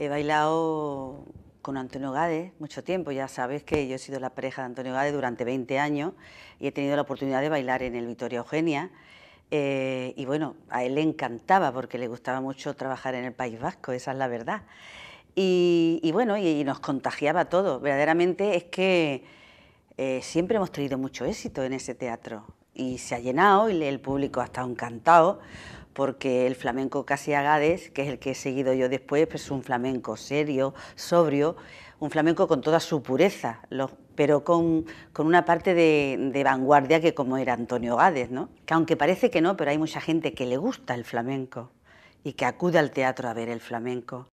He bailado con Antonio Gades mucho tiempo, ya sabes que yo he sido la pareja de Antonio Gades durante 20 años y he tenido la oportunidad de bailar en el Vitoria Eugenia. Eh, y bueno, a él le encantaba porque le gustaba mucho trabajar en el País Vasco, esa es la verdad. Y, bueno, y, nos contagiaba todo. Verdaderamente es que eh, siempre hemos tenido mucho éxito en ese teatro y se ha llenado y el público ha estado encantado porque el flamenco casi Agades, que es el que he seguido yo después, pues, es un flamenco serio, sobrio, un flamenco con toda su pureza, pero con, una parte de, vanguardia que como era Antonio Gades, ¿no? que aunque parece que no, pero hay mucha gente que le gusta el flamenco y que acude al teatro a ver el flamenco.